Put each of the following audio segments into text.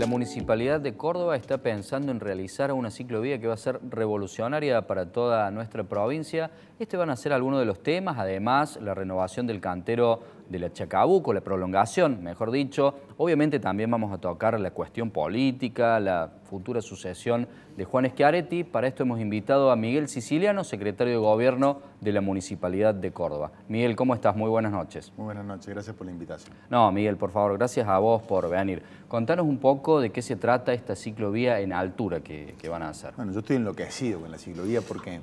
La Municipalidad de Córdoba está pensando en realizar una ciclovía que va a ser revolucionaria para toda nuestra provincia. Este van a ser algunos de los temas, además la renovación del cantero de la Chacabuco, la prolongación, mejor dicho. Obviamente también vamos a tocar la cuestión política, la futura sucesión de Juan Schiaretti. Para esto hemos invitado a Miguel Siciliano, secretario de Gobierno de la Municipalidad de Córdoba. Miguel, ¿cómo estás? Muy buenas noches. Muy buenas noches, gracias por la invitación. No, Miguel, por favor, gracias a vos por venir. Contanos un poco de qué se trata esta ciclovía en altura que, que van a hacer. Bueno, yo estoy enloquecido con la ciclovía porque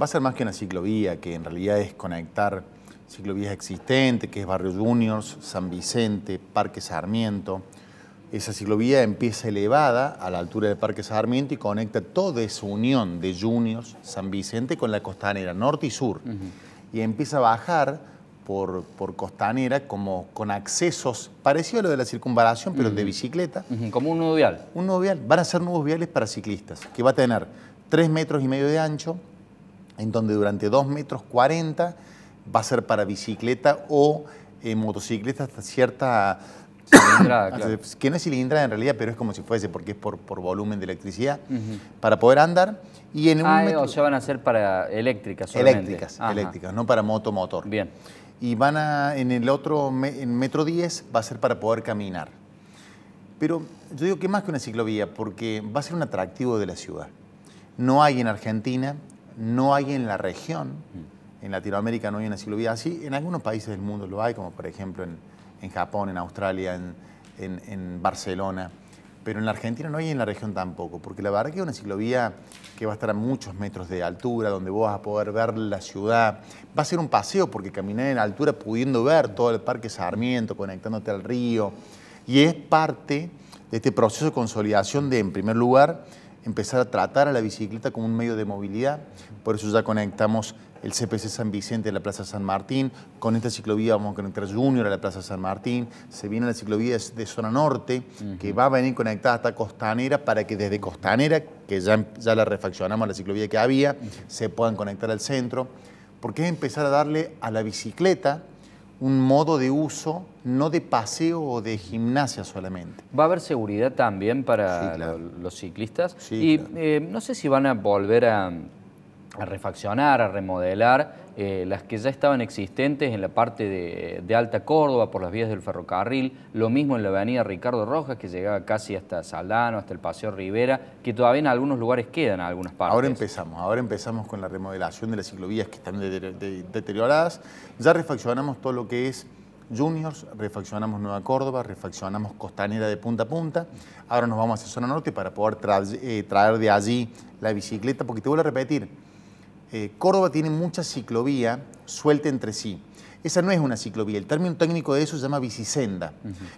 va a ser más que una ciclovía, que en realidad es conectar Ciclovía existente, que es Barrio Juniors, San Vicente, Parque Sarmiento. Esa ciclovía empieza elevada a la altura de Parque Sarmiento y conecta toda esa unión de Juniors, San Vicente con la costanera, norte y sur. Y empieza a bajar por, por, costanera como con accesos parecidos a lo de la circunvalación, pero de bicicleta. Como un nudo vial. Un nudo vial. Van a ser nuevos viales para ciclistas, que va a tener 3 metros y medio de ancho, en donde durante 2 metros 40 va a ser para bicicleta o eh, motocicleta hasta cierta... Cilindrada, claro. Que no es cilindrada en realidad, pero es como si fuese, porque es por, por volumen de electricidad, para poder andar. Y en un ah, metro... o sea, van a ser para eléctricas solamente. Eléctricas, eléctricas, no para moto, motor. Bien. Y van a, en el otro, en metro 10, va a ser para poder caminar. Pero yo digo que más que una ciclovía, porque va a ser un atractivo de la ciudad. No hay en Argentina, no hay en la región. Mm. En Latinoamérica no hay una ciclovía así. En algunos países del mundo lo hay, como por ejemplo en, Japón, en Australia, en, Barcelona. Pero en la Argentina no hay en la región tampoco, porque la verdad que es una ciclovía que va a estar a muchos metros de altura, donde vos vas a poder ver la ciudad. Va a ser un paseo, porque caminar en altura pudiendo ver todo el Parque Sarmiento, conectándote al río. Y es parte de este proceso de consolidación de, en primer lugar, empezar a tratar a la bicicleta como un medio de movilidad. Por eso ya conectamos el CPC San Vicente de la Plaza San Martín, con esta ciclovía vamos a conectar Junior a la Plaza San Martín, se viene la ciclovía de zona norte, que va a venir conectada hasta Costanera para que desde Costanera, que ya, ya la refaccionamos la ciclovía que había, se puedan conectar al centro, porque es empezar a darle a la bicicleta un modo de uso, no de paseo o de gimnasia solamente. ¿Va a haber seguridad también para los ciclistas? y eh, no sé si van a volver a a refaccionar, a remodelar eh, las que ya estaban existentes en la parte de, Alta Córdoba por las vías del ferrocarril, lo mismo en la avenida Ricardo Rojas que llegaba casi hasta Saldano, hasta el Paseo Rivera, que todavía en algunos lugares quedan algunas partes. Ahora empezamos, ahora empezamos con la remodelación de las ciclovías que están deterioradas, ya refaccionamos todo lo que es Juniors, refaccionamos Nueva Córdoba, refaccionamos Costanera de punta a punta. Ahora nos vamos hacia Zona Norte para poder eh, traer de allí la bicicleta, porque te vuelvo a repetir, eh, Córdoba tiene mucha ciclovía suelta entre sí. Esa no es una ciclovía, el término técnico de eso se llama bicisenda.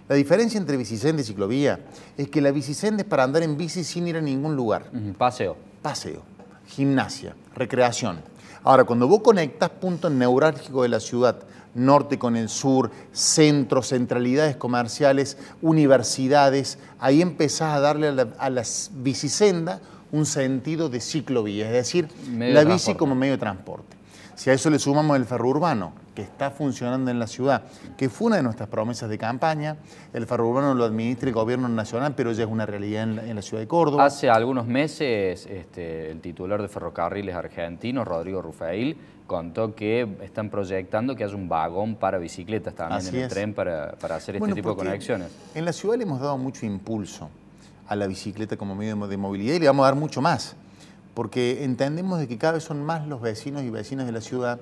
La diferencia entre bicisenda y ciclovía es que la bicisenda es para andar en bici sin ir a ningún lugar. Paseo. Paseo, gimnasia, recreación. Ahora, cuando vos conectas puntos neurálgicos de la ciudad, norte con el sur, centros, centralidades comerciales, universidades, ahí empezás a darle a la, bicicenda un sentido de ciclovía, es decir, la bici como medio de transporte. Si a eso le sumamos el ferro urbano, que está funcionando en la ciudad, que fue una de nuestras promesas de campaña, el ferro urbano lo administra el gobierno nacional, pero ya es una realidad en la, ciudad de Córdoba. Hace algunos meses este, el titular de ferrocarriles argentino, Rodrigo Rufael, contó que están proyectando que haya un vagón para bicicletas también en el tren para, hacer este tipo de conexiones. En la ciudad le hemos dado mucho impulso a la bicicleta como medio de movilidad y le vamos a dar mucho más, porque entendemos que cada vez son más los vecinos y vecinas de la ciudad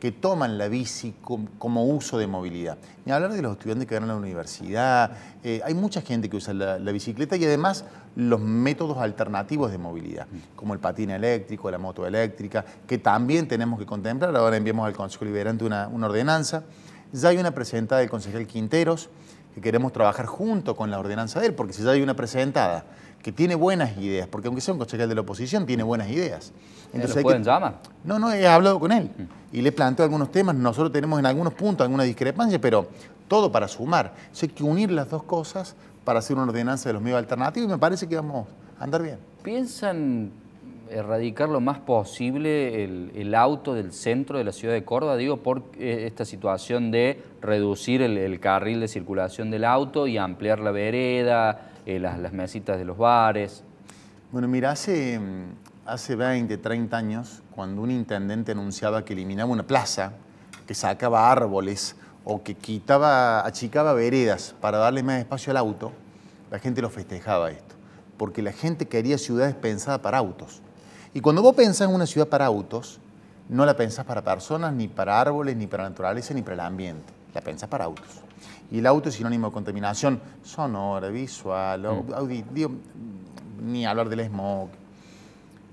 que toman la bici como, uso de movilidad. Ni hablar de los estudiantes que van a la universidad, eh, hay mucha gente que usa la, bicicleta y además los métodos alternativos de movilidad, como el patín eléctrico, la moto eléctrica, que también tenemos que contemplar. Ahora enviamos al Consejo Liberante una, una ordenanza. Ya hay una presentada del concejal Quinteros que queremos trabajar junto con la ordenanza de él, porque si ya hay una presentada que tiene buenas ideas, porque aunque sea un concejal de la oposición, tiene buenas ideas. Entonces, pueden llamar? No, no, he hablado con él mm. y le planteo algunos temas. Nosotros tenemos en algunos puntos alguna discrepancia, pero todo para sumar. sé hay que unir las dos cosas para hacer una ordenanza de los medios alternativos y me parece que vamos a andar bien. ¿Piensan erradicar lo más posible el, auto del centro de la ciudad de Córdoba, digo, por eh, esta situación de reducir el, carril de circulación del auto y ampliar la vereda, eh, las, las, mesitas de los bares. Bueno, mira, hace, hace 20, 30 años, cuando un intendente anunciaba que eliminaba una plaza, que sacaba árboles o que quitaba, achicaba veredas para darle más espacio al auto, la gente lo festejaba esto, porque la gente quería ciudades pensadas para autos. Y cuando vos pensás en una ciudad para autos, no la pensás para personas, ni para árboles, ni para naturaleza, ni para el ambiente. La pensás para autos. Y el auto es sinónimo de contaminación sonora, visual, mm. ni hablar del smog.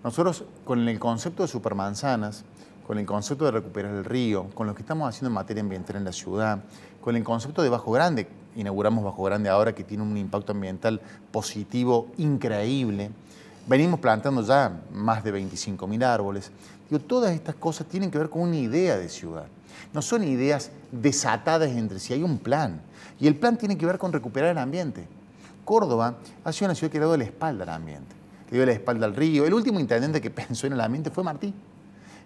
Nosotros, con el concepto de supermanzanas, con el concepto de recuperar el río, con lo que estamos haciendo en materia ambiental en la ciudad, con el concepto de Bajo Grande, inauguramos Bajo Grande ahora que tiene un impacto ambiental positivo increíble, Venimos plantando ya más de 25.000 árboles. Digo, todas estas cosas tienen que ver con una idea de ciudad. No son ideas desatadas entre sí, hay un plan. Y el plan tiene que ver con recuperar el ambiente. Córdoba ha sido una ciudad que le ha dado la espalda al ambiente, le dio la espalda al río. El último intendente que pensó en el ambiente fue Martí.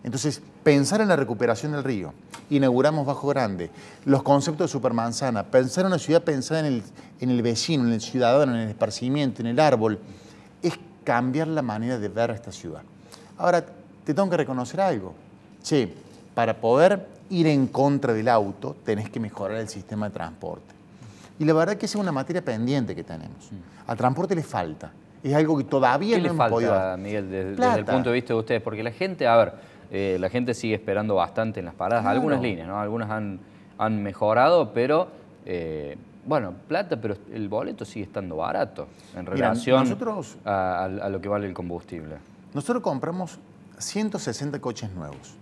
Entonces, pensar en la recuperación del río, inauguramos Bajo Grande, los conceptos de supermanzana, pensar en una ciudad pensada en el, en el vecino, en el ciudadano, en el esparcimiento, en el árbol cambiar la manera de ver a esta ciudad. Ahora, te tengo que reconocer algo. Che, para poder ir en contra del auto, tenés que mejorar el sistema de transporte. Y la verdad que es una materia pendiente que tenemos. Mm. Al transporte le falta. Es algo que todavía no le falta, Miguel, desde, el punto de vista de ustedes? Porque la gente, a ver, eh, la gente sigue esperando bastante en las paradas. Algunas líneas, ¿no? Algunas han, mejorado, pero... Eh, bueno, plata, pero el boleto sigue estando barato en relación a, lo que vale el combustible. Nosotros compramos 160 coches nuevos.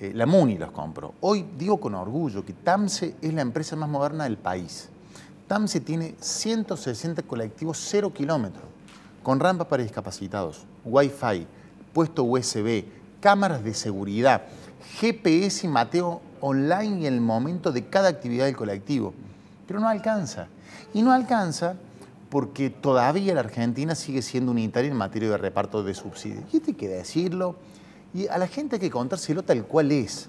Eh, la MUNI los compro. Hoy digo con orgullo que TAMSE es la empresa más moderna del país. TAMSE tiene 160 colectivos cero kilómetros, con rampa para discapacitados, Wi-Fi, puesto USB, cámaras de seguridad, GPS y mateo online en el momento de cada actividad del colectivo pero no alcanza. Y no alcanza porque todavía la Argentina sigue siendo unitaria en materia de reparto de subsidios. Y esto hay que decirlo, y a la gente hay que contárselo tal cual es.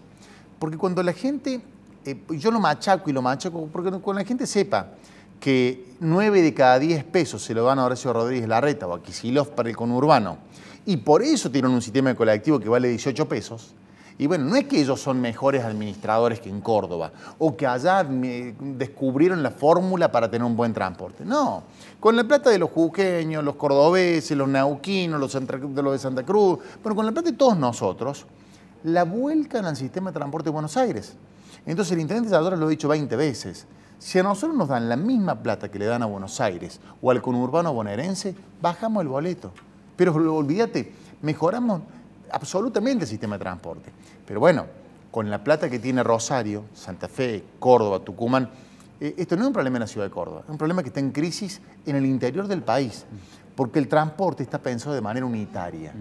Porque cuando la gente, eh, yo lo machaco y lo machaco, porque cuando la gente sepa que 9 de cada 10 pesos se lo dan a Horacio Rodríguez Larreta o a Kisilov para el conurbano, y por eso tienen un sistema de colectivo que vale 18 pesos, y bueno, no es que ellos son mejores administradores que en Córdoba o que allá eh, descubrieron la fórmula para tener un buen transporte. No, con la plata de los juqueños, los cordobeses, los nauquinos, los, de los de Santa Cruz, pero con la plata de todos nosotros, la vuelcan al sistema de transporte de Buenos Aires. Entonces el intendente Salvador lo ha dicho 20 veces. Si a nosotros nos dan la misma plata que le dan a Buenos Aires o al conurbano bonaerense, bajamos el boleto. Pero olvídate, mejoramos absolutamente el sistema de transporte. Pero bueno, con la plata que tiene Rosario, Santa Fe, Córdoba, Tucumán, eh, esto no es un problema en la ciudad de Córdoba, es un problema que está en crisis en el interior del país porque el transporte está pensado de manera unitaria.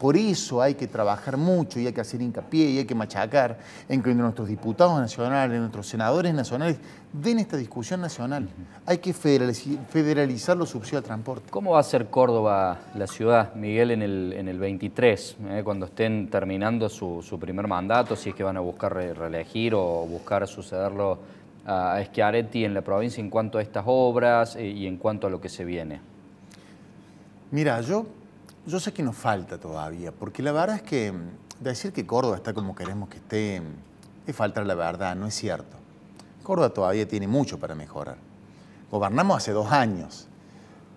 Por eso hay que trabajar mucho y hay que hacer hincapié y hay que machacar en que nuestros diputados nacionales, nuestros senadores nacionales den esta discusión nacional. Hay que federalizar, los subsidios de transporte. ¿Cómo va a ser Córdoba la ciudad, Miguel, en el, en el 23, eh, cuando estén terminando su, primer mandato, si es que van a buscar reelegir o buscar sucederlo a Schiaretti en la provincia en cuanto a estas obras eh, y en cuanto a lo que se viene? Mira, yo, yo sé que nos falta todavía, porque la verdad es que mm, decir que Córdoba está como queremos que esté mm, es faltar la verdad, no es cierto. Córdoba todavía tiene mucho para mejorar. Gobernamos hace dos años,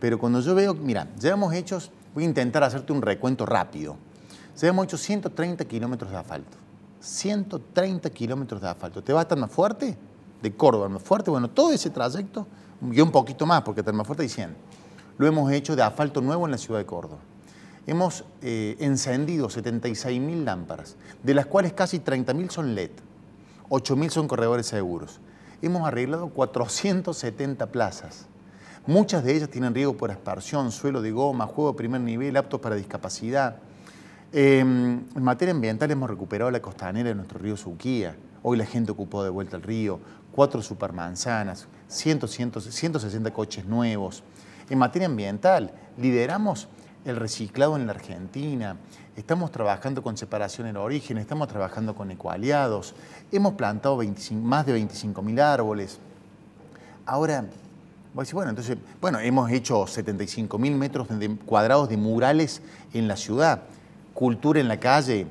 pero cuando yo veo, mira, ya hemos hecho, voy a intentar hacerte un recuento rápido, ya hemos hecho 130 kilómetros de asfalto. 130 kilómetros de asfalto. ¿Te va a estar más fuerte? De Córdoba, más fuerte, bueno, todo ese trayecto, y un poquito más, porque estar más fuerte y 100 lo hemos hecho de asfalto nuevo en la ciudad de Córdoba. Hemos eh, encendido 76.000 lámparas, de las cuales casi 30.000 son LED, 8.000 son corredores seguros. Hemos arreglado 470 plazas. Muchas de ellas tienen riego por aspersión, suelo de goma, juego de primer nivel, aptos para discapacidad. Em, en materia ambiental hemos recuperado la costanera de nuestro río Suquía. Hoy la gente ocupó de vuelta el río, cuatro supermanzanas, 160 coches nuevos. En materia ambiental, lideramos el reciclado en la Argentina, estamos trabajando con separación en origen, estamos trabajando con ecualiados, hemos plantado más de 25.000 árboles. Ahora, bueno, entonces, bueno, hemos hecho 75.000 metros cuadrados de murales en la ciudad, cultura en la calle,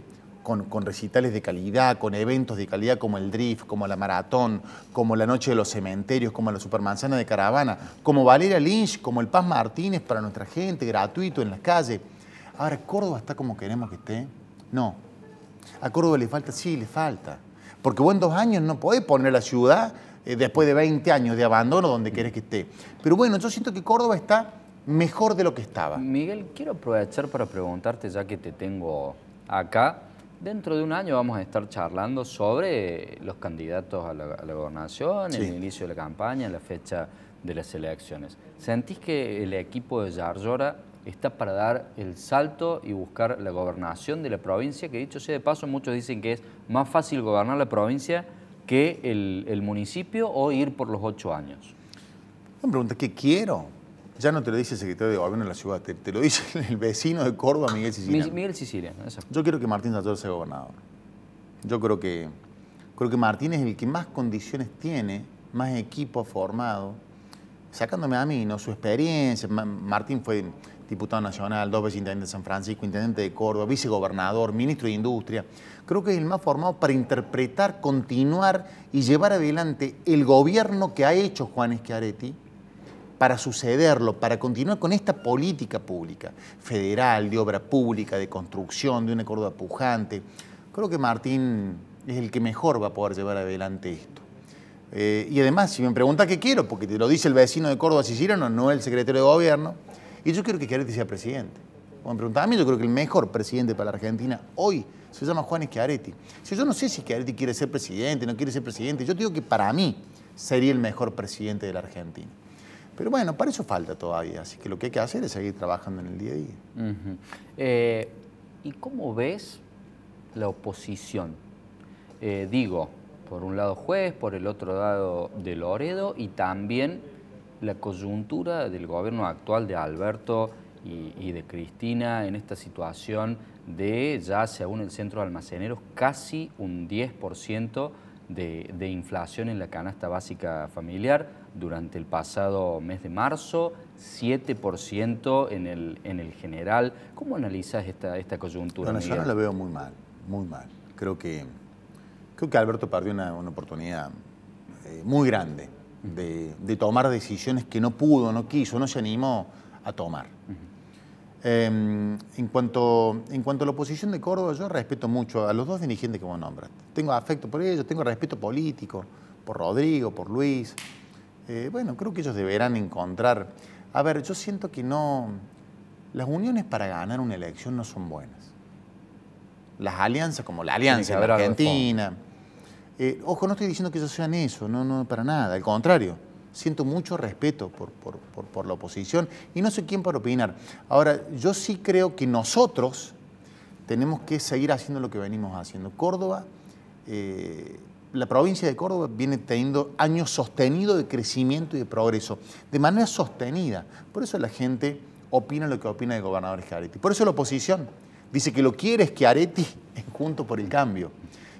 con, recitales de calidad, con eventos de calidad como el Drift, como la Maratón, como la Noche de los Cementerios, como la Supermanzana de Caravana, como Valeria Lynch, como el Paz Martínez para nuestra gente, gratuito en las calles. Ahora, ¿Córdoba está como queremos que esté? No. ¿A Córdoba le falta? Sí, le falta. Porque vos en dos años no podés poner la ciudad eh, después de 20 años de abandono donde querés que esté. Pero bueno, yo siento que Córdoba está mejor de lo que estaba. Miguel, quiero aprovechar para preguntarte, ya que te tengo acá, Dentro de un año vamos a estar charlando sobre los candidatos a la, gobernación, el inicio de la campaña, la fecha de las elecciones. ¿Sentís que el equipo de Yarlora está para dar el salto y buscar la gobernación de la provincia? Que dicho sea de paso, muchos dicen que es más fácil gobernar la provincia que el, municipio o ir por los ocho años. Me pregunta, ¿qué quiero? Ya no te lo dice el secretario de gobierno de la ciudad, te, lo dice el vecino de Córdoba, Miguel Sicilia. Miguel Sicilia. eso. Yo quiero que Martín Sator sea gobernador. Yo creo que, creo que Martín es el que más condiciones tiene, más equipo formado, sacándome a mí, ¿no? Su experiencia. Martín fue diputado nacional, dos veces intendente de San Francisco, intendente de Córdoba, vicegobernador, ministro de Industria. Creo que es el más formado para interpretar, continuar y llevar adelante el gobierno que ha hecho Juan Schiaretti para sucederlo, para continuar con esta política pública, federal, de obra pública, de construcción, de una Córdoba pujante. Creo que Martín es el que mejor va a poder llevar adelante esto. Eh, y además, si me pregunta qué quiero, porque te lo dice el vecino de Córdoba o no el secretario de gobierno, y yo quiero que Chiaretti sea presidente. O me preguntaba a mí, yo creo que el mejor presidente para la Argentina hoy se llama Juan Schiaretti. Si yo no sé si Chiaretti quiere ser presidente, no quiere ser presidente, yo digo que para mí sería el mejor presidente de la Argentina. Pero bueno, para eso falta todavía, así que lo que hay que hacer es seguir trabajando en el día a día. Eh, ¿Y cómo ves la oposición? Eh, digo, por un lado juez, por el otro lado de Loredo y también la coyuntura del gobierno actual de Alberto y, de Cristina en esta situación de ya según el centro de almaceneros casi un 10% de, inflación en la canasta básica familiar durante el pasado mes de marzo, 7% en el, en el general. ¿Cómo analizas esta, esta coyuntura? Bueno, yo no la veo muy mal, muy mal. Creo que, creo que Alberto perdió una, oportunidad eh, muy grande de, tomar decisiones que no pudo, no quiso, no se animó a tomar. Em, en, cuanto, en cuanto a la oposición de Córdoba, yo respeto mucho a los dos dirigentes que vos nombras. Tengo afecto por ellos, tengo respeto político, por Rodrigo, por Luis. Eh, bueno, creo que ellos deberán encontrar. A ver, yo siento que no. Las uniones para ganar una elección no son buenas. Las alianzas, como la alianza Argentina. Eh, ojo, no estoy diciendo que ellos sean eso, no, no, para nada, al contrario siento mucho respeto por, la oposición y no sé quién para opinar. Ahora, yo sí creo que nosotros tenemos que seguir haciendo lo que venimos haciendo. Córdoba, eh, la provincia de Córdoba viene teniendo años sostenidos de crecimiento y de progreso, de manera sostenida. Por eso la gente opina lo que opina el gobernador Jareti. Por eso la oposición dice que lo quiere es que Areti es junto por el Cambio.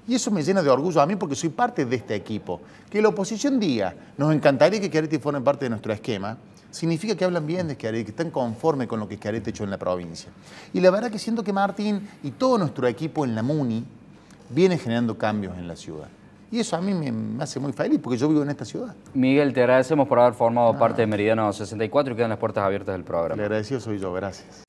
Y eso me llena de orgullo a mí porque soy parte de este equipo. Que la oposición diga, nos encantaría que Chiaretti forme parte de nuestro esquema, significa que hablan bien de Chiaretti, que están conformes con lo que Chiaretti ha hecho en la provincia. Y la verdad que siento que Martín y todo nuestro equipo en la MUNI viene generando cambios en la ciudad. Y eso a mí me, hace muy feliz porque yo vivo en esta ciudad. Miguel, te agradecemos por haber formado ah. parte de Meridiano 64 y quedan las puertas abiertas del programa. Le agradecido soy yo, gracias.